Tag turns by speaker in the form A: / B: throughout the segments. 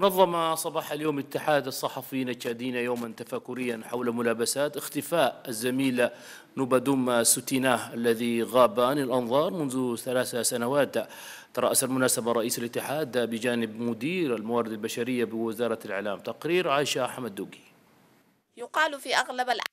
A: نظم صباح اليوم اتحاد الصحفيين التشاديين يوما تفاكريا حول ملابسات اختفاء الزميل نوبادوم ستيناه الذي غاب عن الأنظار منذ ثلاث سنوات ترأس المناسبة رئيس الاتحاد بجانب مدير الموارد البشرية بوزارة الإعلام تقرير عائشة أحمد دوقي
B: يقال في أغلب الأحيان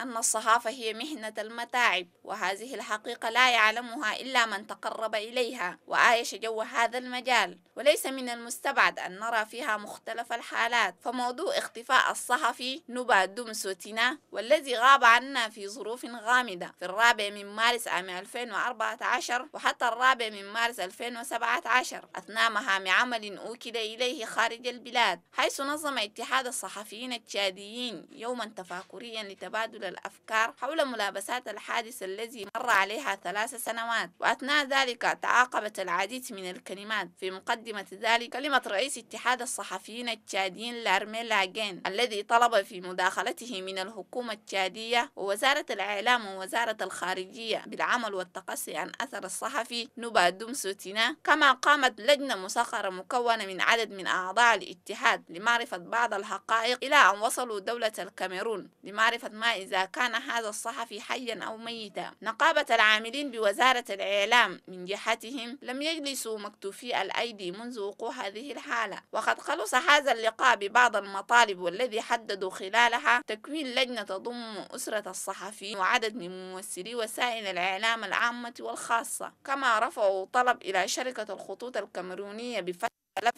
B: أن الصحافة هي مهنة المتاعب وهذه الحقيقة لا يعلمها إلا من تقرب إليها وعايش جو هذا المجال وليس من المستبعد أن نرى فيها مختلف الحالات فموضوع اختفاء الصحفي نبا دمسوتنا والذي غاب عنا في ظروف غامضة في الرابع من مارس عام 2014 وحتى الرابع من مارس 2017 أثناء مهام عمل أوكل إليه خارج البلاد حيث نظم اتحاد الصحفيين التشاديين يوما تفاكريا لتبادل تبادل الأفكار حول ملابسات الحادث الذي مر عليها ثلاث سنوات وأثناء ذلك تعاقبت العديد من الكلمات في مقدمة ذلك كلمة رئيس اتحاد الصحفيين التشاديين لارمي لاجين الذي طلب في مداخلته من الحكومة التشادية ووزارة الإعلام ووزارة الخارجية بالعمل والتقصي عن أثر الصحفي نوبا دومسوتينا كما قامت لجنة مسخرة مكونة من عدد من أعضاء الاتحاد لمعرفة بعض الحقائق إلى أن وصلوا دولة الكاميرون لمعرفة ما إذا كان هذا الصحفي حيا أو ميتا نقابة العاملين بوزارة الإعلام من جهتهم لم يجلسوا مكتوفي الأيدي منذ وقوع هذه الحالة وقد خلص هذا اللقاء ببعض المطالب والذي حددوا خلالها تكوين لجنة تضم أسرة الصحفي وعدد من ممثلي وسائل الإعلام العامة والخاصة كما رفعوا طلب إلى شركة الخطوط الكاميرونية بفتح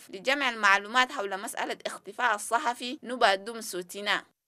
B: لجمع المعلومات حول مسألة اختفاء الصحفي نوبا دومسوتينا